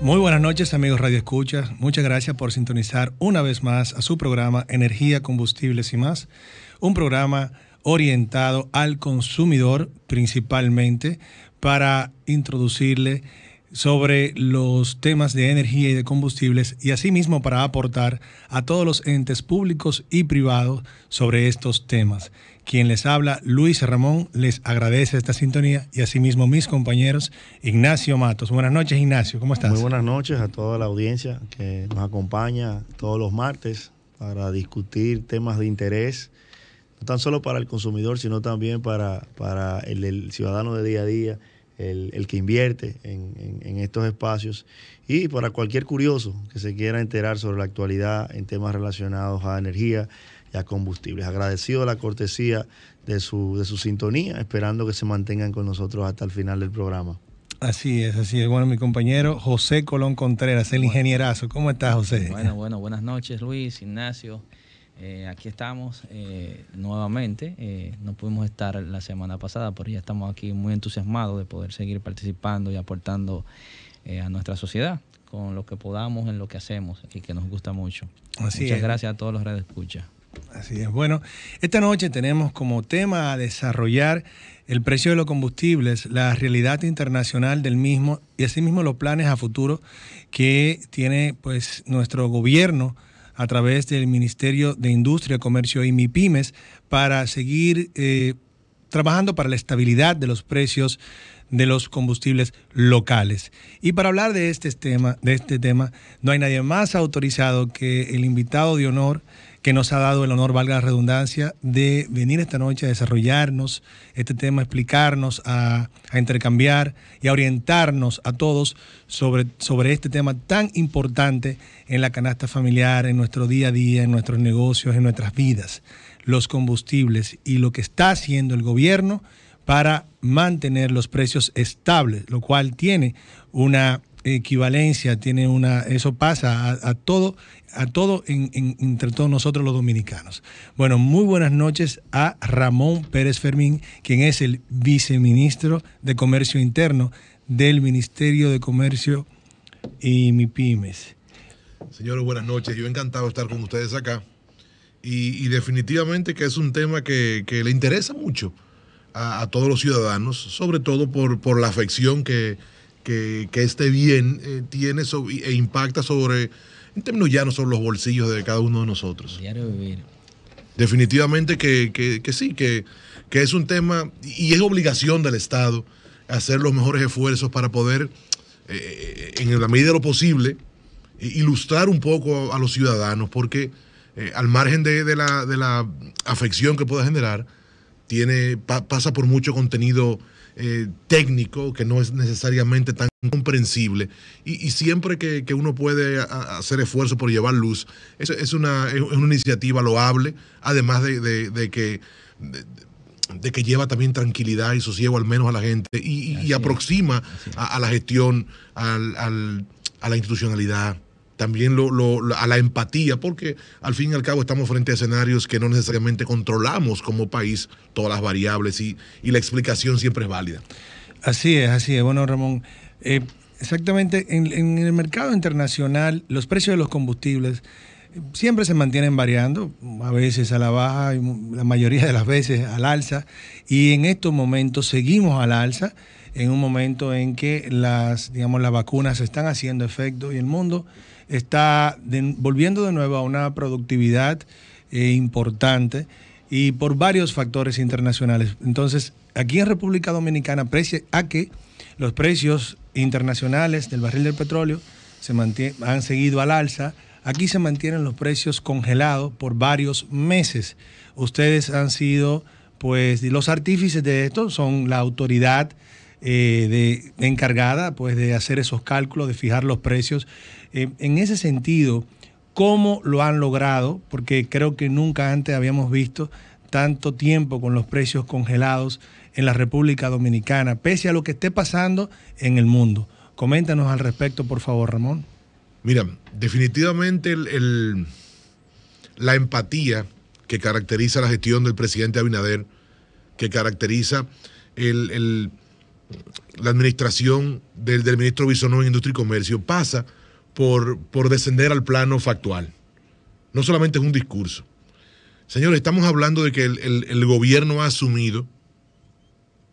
Muy buenas noches, amigos Radio Escucha, Muchas gracias por sintonizar una vez más a su programa Energía, Combustibles y más. Un programa orientado al consumidor principalmente para introducirle sobre los temas de energía y de combustibles y asimismo para aportar a todos los entes públicos y privados sobre estos temas. Quien les habla, Luis Ramón, les agradece esta sintonía y asimismo mis compañeros, Ignacio Matos. Buenas noches, Ignacio, ¿cómo estás? Muy buenas noches a toda la audiencia que nos acompaña todos los martes para discutir temas de interés, no tan solo para el consumidor, sino también para, para el ciudadano de día a día el, el que invierte en, estos espacios. Y para cualquier curioso que se quiera enterar sobre la actualidad en temas relacionados a energía y a combustibles. Agradecido la cortesía de su, de su sintonía, esperando que se mantengan con nosotros hasta el final del programa. Así es, así es. Bueno, mi compañero José Colón Contreras, el ingenierazo. ¿Cómo estás, José? Bueno, bueno, buenas noches, Luis, Ignacio. Eh, aquí estamos eh, nuevamente. Eh, no pudimos estar la semana pasada, pero ya estamos aquí muy entusiasmados de poder seguir participando y aportando a nuestra sociedad con lo que podamos en lo que hacemos y que nos gusta mucho. Muchas gracias a todos los Escucha. Así es. Bueno, esta noche tenemos como tema a desarrollar el precio de los combustibles, la realidad internacional del mismo y asimismo los planes a futuro que tiene pues nuestro gobierno a través del Ministerio de Industria, Comercio y MIPIMES para seguir eh, trabajando para la estabilidad de los precios de los combustibles locales. Y para hablar de este tema, de este tema no hay nadie más autorizado que el invitado de honor que nos ha dado el honor, valga la redundancia, de venir esta noche a desarrollarnos este tema, explicarnos, a, intercambiar y a orientarnos a todos sobre, sobre este tema tan importante en la canasta familiar, en nuestro día a día, en nuestros negocios, en nuestras vidas, los combustibles y lo que está haciendo el gobierno para mantener los precios estables, lo cual tiene una equivalencia, tiene una, eso pasa a, todo, a todo entre todos nosotros los dominicanos. Bueno, muy buenas noches a Ramón Pérez Fermín, quien es el viceministro de Comercio Interno del Ministerio de Comercio y MIPIMES. Señores, buenas noches. Yo encantado de estar con ustedes acá. Y, definitivamente que es un tema que, le interesa mucho a, todos los ciudadanos, sobre todo por, por la afección que, que, este bien eh, tiene e impacta sobre, en términos llanos, sobre los bolsillos de cada uno de nosotros. Definitivamente que, sí, que, es un tema y es obligación del Estado hacer los mejores esfuerzos para poder, eh, eh, en la medida de lo posible, ilustrar un poco a, los ciudadanos, porque al margen de, la, de, la, afección que pueda generar, tiene, pasa por mucho contenido eh, técnico, que no es necesariamente tan comprensible. Y, siempre que, uno puede hacer esfuerzo por llevar luz, es, es, una, es una, iniciativa loable, además de, que... De, que lleva también tranquilidad y sosiego al menos a la gente y, aproxima a, la gestión, al, a la institucionalidad, también a la empatía, porque al fin y al cabo estamos frente a escenarios que no necesariamente controlamos como país todas las variables y, la explicación siempre es válida. Así es, así es. Bueno, Ramón, eh, exactamente, en, el mercado internacional los precios de los combustibles eh, siempre se mantienen variando, a veces a la baja, y la mayoría de las veces al alza, y en estos momentos seguimos al alza en un momento en que las, digamos, las vacunas están haciendo efecto y el mundo está volviendo de nuevo a una productividad eh, importante y por varios factores internacionales. Entonces, aquí en República Dominicana, aprecia a que los precios internacionales del barril del petróleo se han seguido al alza. Aquí se mantienen los precios congelados por varios meses. Ustedes han sido, pues, los artífices de esto, son la autoridad eh, de, encargada pues, de hacer esos cálculos, de fijar los precios. Eh, en ese sentido, ¿cómo lo han logrado? Porque creo que nunca antes habíamos visto tanto tiempo con los precios congelados en la República Dominicana, pese a lo que esté pasando en el mundo. Coméntanos al respecto, por favor, Ramón. Mira, definitivamente la empatía que caracteriza la gestión del presidente Abinader, que caracteriza el, la administración del, ministro Bisonó en Industria y Comercio pasa por, descender al plano factual. No solamente es un discurso. Señores, estamos hablando de que el, gobierno ha asumido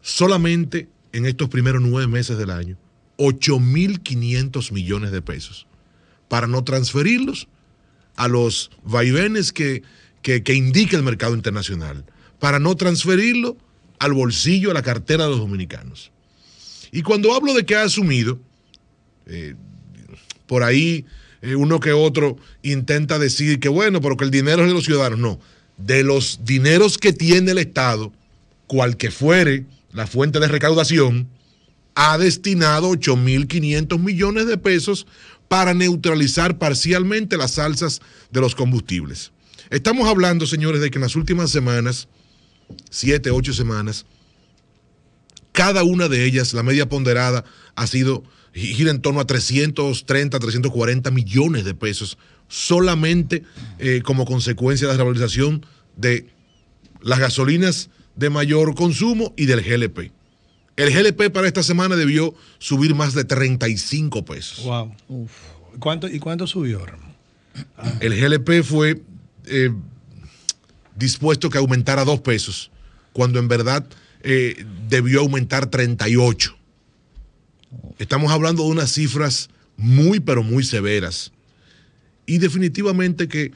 solamente en estos primeros nueve meses del año 8.500 millones de pesos para no transferirlos a los vaivenes que, que, indica el mercado internacional, para no transferirlo al bolsillo, a la cartera de los dominicanos. Y cuando hablo de que ha asumido, eh, por ahí eh, uno que otro intenta decir que bueno, pero que el dinero es de los ciudadanos. No, de los dineros que tiene el Estado, cual que fuere la fuente de recaudación, ha destinado 8.500 millones de pesos para neutralizar parcialmente las salsas de los combustibles. Estamos hablando, señores, de que en las últimas semanas, siete, ocho semanas, cada una de ellas, la media ponderada, ha sido, gira en torno a 330, 340 millones de pesos solamente eh, como consecuencia de la revalorización de las gasolinas de mayor consumo y del GLP. El GLP para esta semana debió subir más de 35 pesos. Wow. ¿Cuánto, ¿Y cuánto subió? El GLP fue eh, dispuesto que aumentara dos pesos, cuando en verdad eh, debió aumentar 38. Estamos hablando de unas cifras muy, pero muy severas. Y definitivamente que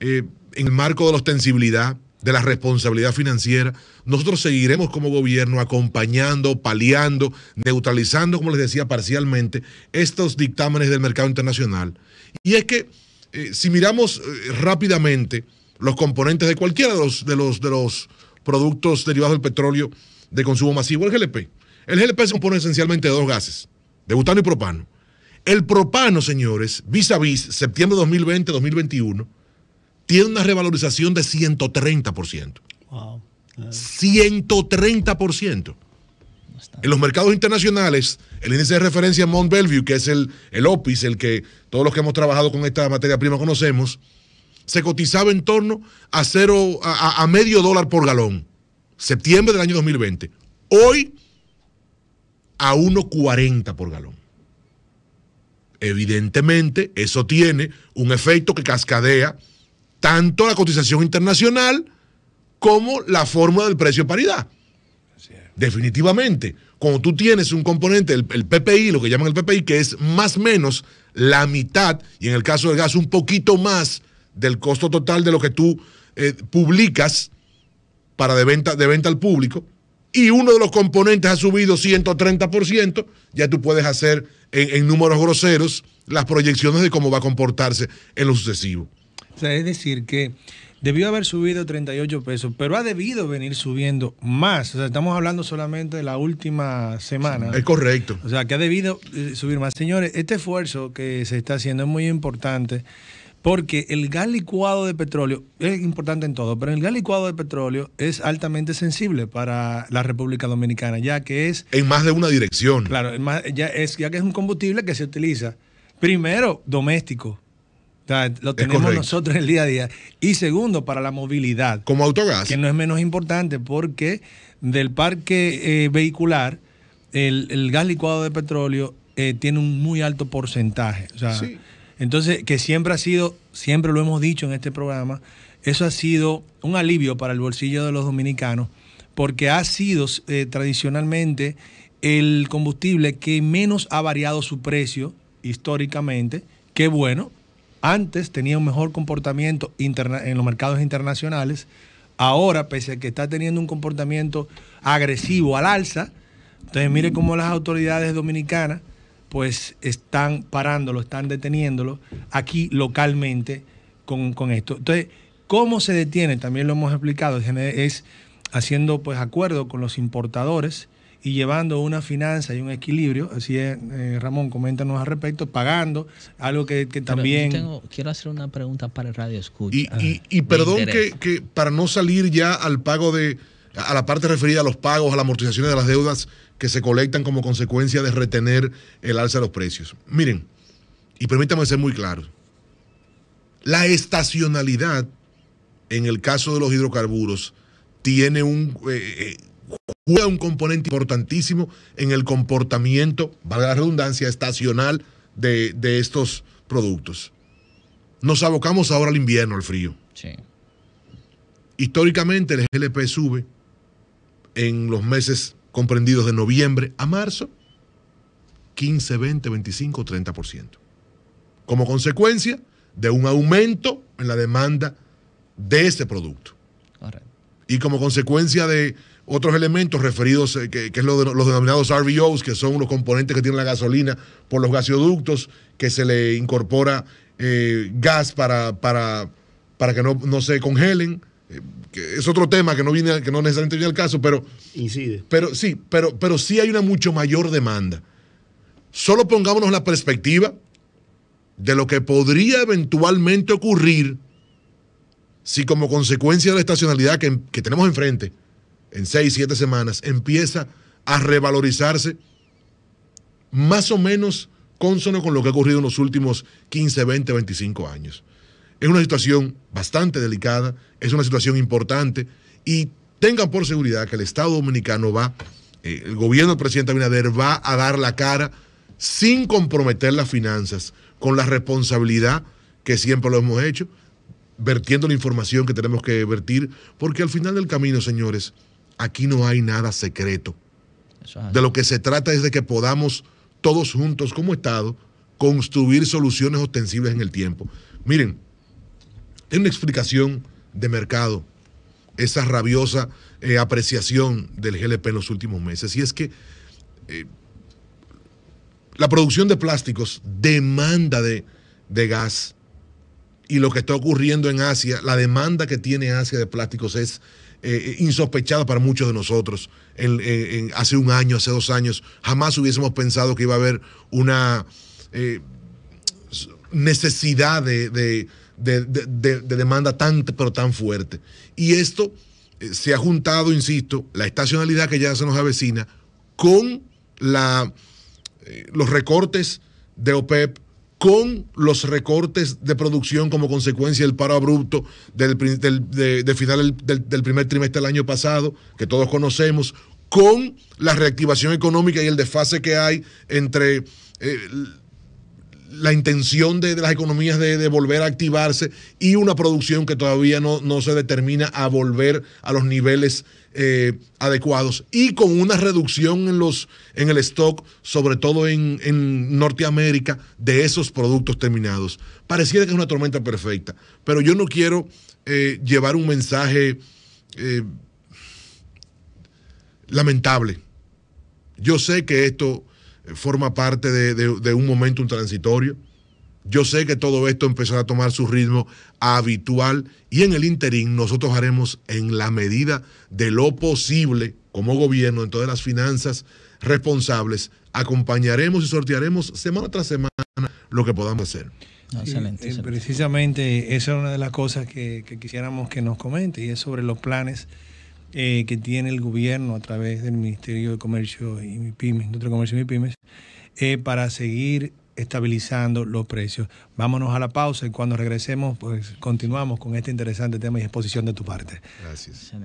eh, en el marco de la ostensibilidad, de la responsabilidad financiera, nosotros seguiremos como gobierno acompañando, paliando, neutralizando, como les decía parcialmente, estos dictámenes del mercado internacional. Y es que eh, si miramos rápidamente los componentes de cualquiera de los, de los productos derivados del petróleo de consumo masivo, el GLP. El GLP se compone esencialmente de dos gases, de butano y propano. El propano, señores, vis a vis, septiembre 2020-2021, tiene una revalorización de 130%. Wow. 130%. En los mercados internacionales, el índice de referencia Mont Bellevue, que es el, el OPIS, el que todos los que hemos trabajado con esta materia prima conocemos, se cotizaba en torno a, cero, a, medio dólar por galón, septiembre del año 2020. Hoy a 1,40 por galón. Evidentemente, eso tiene un efecto que cascadea tanto la cotización internacional como la fórmula del precio paridad. Definitivamente, cuando tú tienes un componente, el, el, PPI, lo que llaman el PPI, que es más o menos la mitad, y en el caso del gas un poquito más del costo total de lo que tú eh, publicas para de venta, de venta al público y uno de los componentes ha subido 130%, ya tú puedes hacer en, en números groseros las proyecciones de cómo va a comportarse en lo sucesivo. O sea, es decir, que debió haber subido 38 pesos, pero ha debido venir subiendo más. O sea, estamos hablando solamente de la última semana. Es correcto. O sea, que ha debido eh, subir más. Señores, este esfuerzo que se está haciendo es muy importante porque el gas licuado de petróleo es importante en todo, pero el gas licuado de petróleo es altamente sensible para la República Dominicana, ya que es. En más de una dirección. Claro, ya, que es un combustible que se utiliza, primero, doméstico. lo tenemos nosotros en el día a día. Y segundo, para la movilidad. Como autogás. Que no es menos importante porque del parque eh, vehicular, el, gas licuado de petróleo eh, tiene un muy alto porcentaje. O sí. Entonces, que siempre ha sido, siempre lo hemos dicho en este programa, eso ha sido un alivio para el bolsillo de los dominicanos, porque ha sido eh, tradicionalmente el combustible que menos ha variado su precio históricamente, que bueno, antes tenía un mejor comportamiento en los mercados internacionales, ahora, pese a que está teniendo un comportamiento agresivo al alza, entonces mire cómo las autoridades dominicanas pues están parándolo, están deteniéndolo aquí localmente con, esto. Entonces, ¿cómo se detiene? También lo hemos explicado, es haciendo pues acuerdo con los importadores y llevando una finanza y un equilibrio, así es, eh, Ramón, coméntanos al respecto, pagando, algo que, que también... quiero hacer una pregunta para el Radio Escucha. Y, y, y ah, perdón que, que, para no salir ya al pago de, a la parte referida a los pagos, a las amortizaciones de las deudas que se colectan como consecuencia de retener el alza de los precios. Miren, y permítanme ser muy claro, la estacionalidad en el caso de los hidrocarburos tiene un, eh, eh, juega un componente importantísimo en el comportamiento, valga la redundancia, estacional de, de estos productos. Nos abocamos ahora al invierno, al frío. Sí. Históricamente el GLP sube, en los meses comprendidos de noviembre a marzo, 15, 20, 25, 30%. Como consecuencia de un aumento en la demanda de este producto. Y como consecuencia de otros elementos referidos, eh, que, que es los denominados RVOs, e que son los componentes que tiene la gasolina por los gasoductos, que se le incorpora eh, gas para, que no, no se congelen eh, es otro tema que no viene, que no necesariamente viene al caso, pero. Incide. Pero sí, pero, pero sí hay una mucho mayor demanda. Solo pongámonos la perspectiva de lo que podría eventualmente ocurrir si como consecuencia de la estacionalidad que, que tenemos enfrente, en seis, siete semanas, empieza a revalorizarse más o menos consono con lo que ha ocurrido en los últimos 15, 20, 25 años. Es una situación bastante delicada, es una situación importante y tengan por seguridad que el Estado Dominicano va, eh, el gobierno del presidente Abinader va a dar la cara sin comprometer las finanzas, con la responsabilidad que siempre lo hemos hecho, vertiendo la información que tenemos que vertir, porque al final del camino, señores, aquí no hay nada secreto. De lo que se trata es de que podamos todos juntos como Estado construir soluciones ostensibles en el tiempo. Miren, es una explicación de mercado esa rabiosa eh, apreciación del GLP en los últimos meses. Y es que eh, la producción de plásticos demanda de, gas. Y lo que está ocurriendo en Asia, la demanda que tiene Asia de plásticos es eh, insospechada para muchos de nosotros. En, hace un año, hace dos años, jamás hubiésemos pensado que iba a haber una necesidad de de, demanda tan, pero tan fuerte. Y esto eh, se ha juntado, insisto, la estacionalidad que ya se nos avecina con la, eh, los recortes de OPEP, e con los recortes de producción como consecuencia del paro abrupto del, final del, primer trimestre del año pasado, que todos conocemos, con la reactivación económica y el desfase que hay entre eh, la intención de, las economías de, volver a activarse y una producción que todavía no, se determina a volver a los niveles eh, adecuados y con una reducción en, los, en el stock, sobre todo en, Norteamérica, de esos productos terminados. Pareciera que es una tormenta perfecta, pero yo no quiero eh, llevar un mensaje eh, lamentable. Yo sé que esto forma parte de, un momento transitorio. Yo sé que todo esto empezará a tomar su ritmo habitual y en el interín nosotros haremos en la medida de lo posible como gobierno, en todas las finanzas responsables, acompañaremos y sortearemos semana tras semana lo que podamos hacer. Eh, excelente, Precisamente esa es una de las cosas que, que quisiéramos que nos comente y es sobre los planes eh, que tiene el gobierno a través del Ministerio de Comercio y MIPIMES, Comercio y pymes, eh, para seguir estabilizando los precios. Vámonos a la pausa y cuando regresemos, pues continuamos con este interesante tema y exposición de tu parte. Gracias.